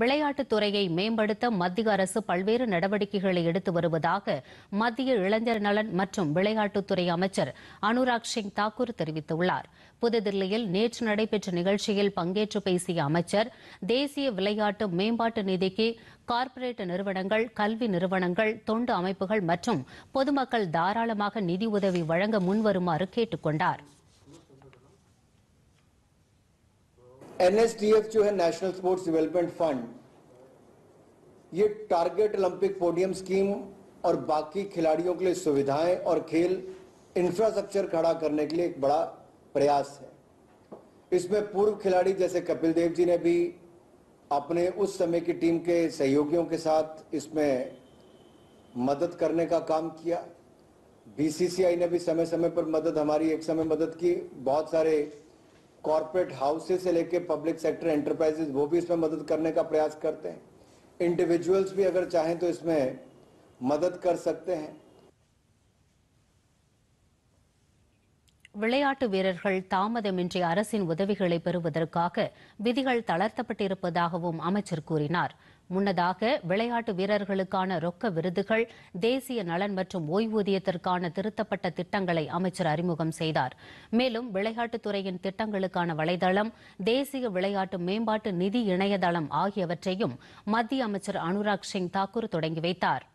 விளையாட்டுத் துறையை மேம்படுத்த மத்திய அரசு பல்வேறு நடவடிக்கைகளை எடுத்து வருவதாக மத்திய இளைஞர் நலன் மற்றும் விளையாட்டுத்துறை அமைச்சர் அனுராக் சிங் தாக்கூர் தெரிவித்துள்ளார் புதுதில்லியில் நேற்று நடைபெற்ற நிகழ்ச்சியில் பங்கேற்று பேசிய அமைச்சர் தேசிய விளையாட்டு மேம்பாட்டு நிதிக்கு கார்ப்பரேட் நிறுவனங்கள் கல்வி நிறுவனங்கள் தொண்டு அமைப்புகள் மற்றும் பொதுமக்கள் தாராளமாக நிதி உதவி வழங்க முன்வருமாறு கேட்டுக் கொண்டாா் एनएसडीएफ जो है नेशनल स्पोर्ट्स डेवलपमेंट फंड ये टारगेट ओलंपिक पोडियम स्कीम और बाकी खिलाड़ियों के लिए सुविधाएं और खेल इंफ्रास्ट्रक्चर खड़ा करने के लिए एक बड़ा प्रयास है इसमें पूर्व खिलाड़ी जैसे कपिल देव जी ने भी अपने उस समय की टीम के सहयोगियों के साथ इसमें मदद करने का काम किया बीसीसीआई ने भी समय समय पर मदद हमारी एक समय मदद की बहुत सारे कॉरपोरेट हाउसेज से लेके पब्लिक सेक्टर एंटरप्राइजेस वो भी इसमें मदद करने का प्रयास करते हैं इंडिविजुअल्स भी अगर चाहें तो इसमें मदद कर सकते हैं விளையாட்டு வீரர்கள் தாமதமின்றி அரசின் உதவிகளை பெறுவதற்காக விதிகள் தளர்த்தப்பட்டிருப்பதாகவும் அமைச்சர் கூறினார் முன்னதாக விளையாட்டு வீரர்களுக்கான ரொக்க விருதுகள் தேசிய நலன் மற்றும் ஓய்வூதியத்திற்கான திருத்தப்பட்ட திட்டங்களை அமைச்சர் அறிமுகம் செய்தார் மேலும் விளையாட்டுத்துறையின் திட்டங்களுக்கான வலைதளம் தேசிய விளையாட்டு மேம்பாட்டு நிதி இணையதளம் ஆகியவற்றையும் மத்திய அமைச்சர் அனுராக் சிங் தாக்கூர் தொடங்கி வைத்தாா்